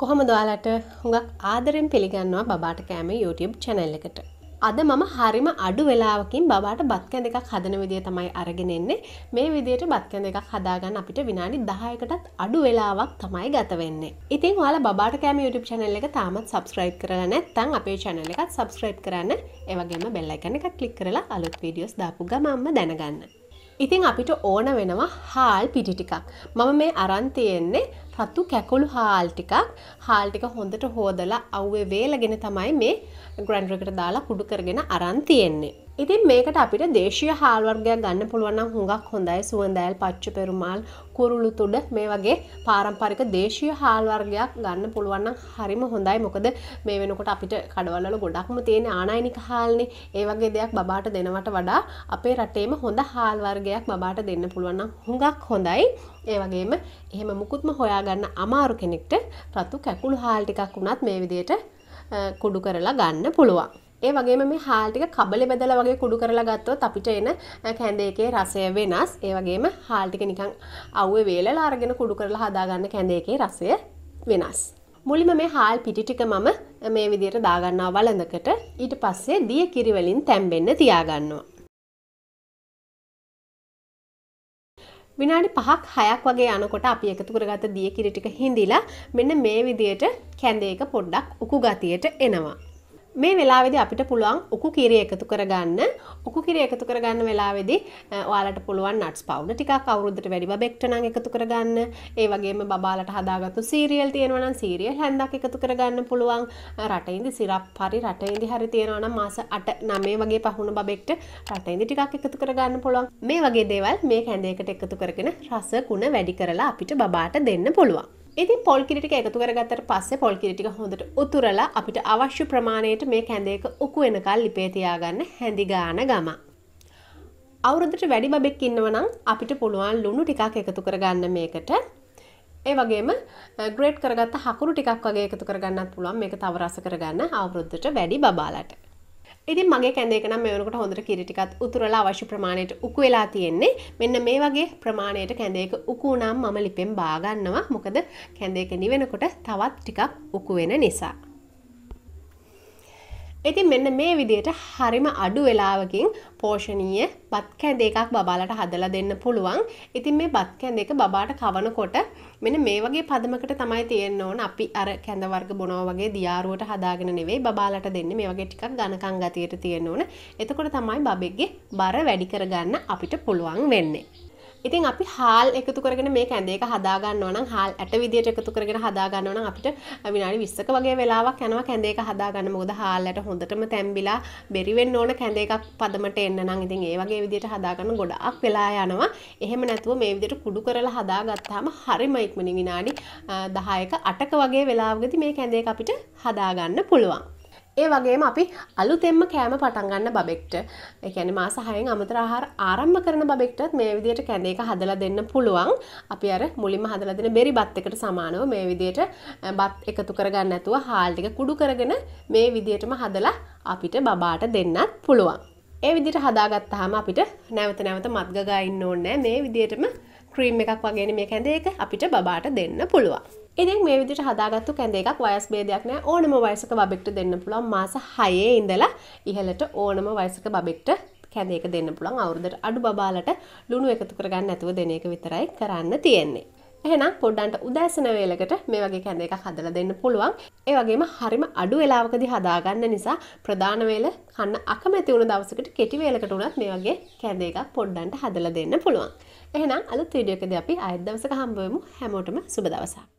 කොහොම දයාලට හුඟක් ආදරෙන් පිළිගන්නවා බාට කෑම YouTube චැනල් එකට. අද මම හරිම අඩු වෙලාවකින් බාට බත්කැ දෙකක් හදන විදිිය තමයි අරගෙනෙන්නේ මේ විදියට බත්කැ දෙකක් හදාගන්න අපිට විනාඩි දහයකටත් අඩු වෙලාවක් තමයි ගතවෙන්නේ ඉතින් හල බාට කෑම YouTube චැනල් එක තාමත් සබස්ක්‍රයිබ් කරන තන් අපේ චැනල එකත් සබස්ක්‍රයිබ් කරන්න ඒවගේම බෙල්ලයිකන එක කලික් කරලා අලුත් වීඩියෝස් දාපු ගමම්ම දැනගන්න. ඉතින් අපිට ඕන වෙනවා හාල් පිටි ටිකක් මම මේ අරන්තියෙන්නේ රතු කැකුළු හාල් ටිකක් හාල් ටික හොඳට හෝදලා අව්වේ වේලගෙන තමයි මේ ග්‍රැන්ඩරකට දාලා කුඩු කරගෙන අරන් තියෙන්නේ. ඉතින් මේකට අපිට දේශීය හාල් වර්ගයක් ගන්න පුළුවන් නම් හුඟක් හොඳයි සුවඳෑල් පච්ච පෙරුමාල් කුරුළු තුඩ මේ වගේ පාරම්පරික දේශීය හාල් වර්ගයක් ගන්න පුළුවන් නම් හරිම හොඳයි මොකද මේ වෙනකොට අපිට කඩවල ගොඩක්ම තියෙන ආනයිනික හාල්නේ ඒ වගේ දෙයක් බබාට දෙනවට වඩා අපේ රටේම හොඳ හාල් වර්ගයක් බබාට දෙන්න පුළුවන් නම් හුඟක් හොඳයි ඒ වගේම එහෙම මුකුත්ම හොයාගන්න ගන්න අමාරු කෙනෙක්ට රතු කැකුළු හාල් ටිකක් වුණත් මේ විදියට කුඩු කරලා ගන්න පුළුවන්. ඒ වගේම මේ හාල් ටික කබලෙ බෙදලා වගේ කුඩු කරලා ගත්තොත් අපිට එන කැඳ එකේ රසය වෙනස්. ඒ වගේම හාල් ටික නිකන් අවුවේ වේලලා අරගෙන කුඩු කරලා හදාගන්න කැඳ එකේ රසය වෙනස්. මුලින්ම මේ හාල් පිටි ටික මම මේ විදියට දාගන්නවා වළඳකට. ඊට පස්සේ දිය කිරි වලින් තැම්බෙන්න තියාගන්නවා. විනාඩි 5ක් 6ක් වගේ යනකොට අපි එකතු කරගත්ත දියකිරි ටික හිඳිලා මෙන්න මේ විදියට කැඳේක පොඩ්ඩක් උකු ගතියට එනවා. මේ වෙලාවෙදි අපිට පුළුවන් උකු කිරි එකතු කරගන්න උකු කිරි එකතු කරගන්න වෙලාවෙදි ඔයාලට පුළුවන් නට්ස් පවුඩර් ටිකක් අවුරුද්දට වැඩි බබෙක්ට නම් එකතු කරගන්න ඒ වගේම බබාලට හදාගත්තු සීරියල් තියෙනවා නම් සීරියල් හැන්දක් එකතු කරගන්න පුළුවන් රටඉඳි සිරප් හරි රටඉඳි හරි තියෙනවා නම් මාස 8 9 වගේ පහුණු බබෙක්ට රටඉඳි ටිකක් එකතු කරගන්න පුළුවන් මේ වගේ දේවල් මේ කැඳේකට එකතු කරගෙන රස ගුණ වැඩි කරලා අපිට බබාට දෙන්න පුළුවන් ඉතින් පොල් කිරි ටික එකතු කරගත්තට පස්සේ පොල් කිරි ටික හොඳට උතුරලා අපිට අවශ්‍ය ප්‍රමාණයට මේ කැඳේක උකු වෙනකල් ලිපේ තියාගන්න හැඳි ගාන ගම. අවුරුද්දට වැඩි බබෙක් ඉන්නවනම් අපිට පුළුවන් ලුණු ටිකක් එකතු කරගන්න මේකට. ඒ වගේම ග්‍රේට් කරගත්ත හකුරු ටිකක් වගේ එකතු කරගන්නත් පුළුවන් මේක තව රස කරගන්න අවුරුද්දට වැඩි බබාලට. ඉතින් මගේ කැඳේක නම් මේ වෙනකොට හොඳට කිරි ටිකත් උතුරලා අවශ්‍ය ප්‍රමාණයට උකු වෙලා තියෙන්නේ. මෙන්න මේ වගේ ප්‍රමාණයට කැඳේක උකු නම් මම ලිපෙන් බා ගන්නවා. මොකද කැඳේක නිවෙනකොට තවත් ටිකක් උකු වෙන නිසා. ඉතින් මෙන්න මේ විදියට හරිම අඩු වෙලාවකින් පෝෂණීය බත් කැඳ එකක් බබාලට හදලා දෙන්න පුළුවන්. ඉතින් මේ බත් කැඳ එක බබාට කවනකොට මෙන්න මේ වගේ පදමකට තමයි තියෙන්න ඕන. අපි අර කැඳ වර්ග බොනවා වගේ දියාරුවට හදාගෙන නෙවෙයි බබාලට දෙන්නේ. මේ වගේ ටිකක් ඝනකම් ගතියට තියෙන්න ඕන. එතකොට තමයි බබෙක්ගේ බර වැඩි කරගන්න අපිට පුළුවන් වෙන්නේ. ඉතින් අපි හාල් එකතු කරගෙන මේ ඇඳේක හදාගන්න ඕනම් හාල් ඇට විදියට එකතු කරගෙන හදාගන්න ඕනම් අපිට විනාඩි 20ක වගේ වෙලාවක් යනවා කැඳේක හදාගන්න. මොකද හාල්ලට හොඳටම තැම්බිලා බෙරි වෙන්න ඕන කැඳේකක් පදමට එන්න නම් ඉතින් ඒ වගේ විදියට හදාගන්න ගොඩාක් වෙලා යනවා. එහෙම නැතුව මේ විදියට කුඩු කරලා හදාගත්තාම හරිම ඉක්මනින් විනාඩි 10ක 8ක වගේ වෙලාවකදී මේ කැඳේක අපිට හදාගන්න පුළුවන්. ඒ වගේම අපි අලුතෙම්ම කෑම පටන් ගන්න බබෙක්ට ඒ කියන්නේ මාස 6න් අමතර ආහාර ආරම්භ කරන බබෙක්ටත් මේ විදිහට කැඳ එක හදලා දෙන්න පුළුවන්. අපි අර මුලින්ම හදලා දෙන බෙරි බත් එකට සමානව මේ විදිහට බත් එකතු කරගන්න නැතුව හාල් ටික කුඩු කරගෙන මේ විදිහටම හදලා අපිට බබාට දෙන්නත් පුළුවන්. ඒ විදිහට හදාගත්තාම අපිට නැවත නැවත මත්ගගා ඉන්න ඕනේ නැහැ. මේ විදිහටම ක්‍රීම් එකක් වගේ මේ කැඳ එක අපිට බාට දෙන්න පුළුවන්. ඉතින් මේ විදිහට හදාගත්තු කැඳ එකක් වයස් ભેදයක් නැහැ ඕනම වයසක බබෙක්ට දෙන්න පුළුවන් මාස 6 ඉඳලා ඉහළට ඕනම වයසක බබෙක්ට කැඳ එක දෙන්න පුළුවන් අවුරුද්දට අඩු බබාලට ලුණු එකතු කරගන්න නැතුව දෙන එක විතරයි කරන්න තියෙන්නේ එහෙනම් පොඩ්ඩන්ට උදෑසන වේලකට මේ වගේ කැඳ එකක් හදලා දෙන්න පුළුවන්. ඒ වගේම හරිම අඩු වෙලාවකදී හදාගන්න නිසා ප්‍රධාන වේල කන්න අකමැති වුණ දවසකට කෙටි වේලකට උනත් මේ වගේ කැඳ එකක් පොඩ්ඩන්ට හදලා දෙන්න පුළුවන්. එහෙනම් අලුත් වීඩියෝ එකදී අපි ආයෙත් දවසක හම්බ වෙමු. හැමෝටම සුබ දවසක්.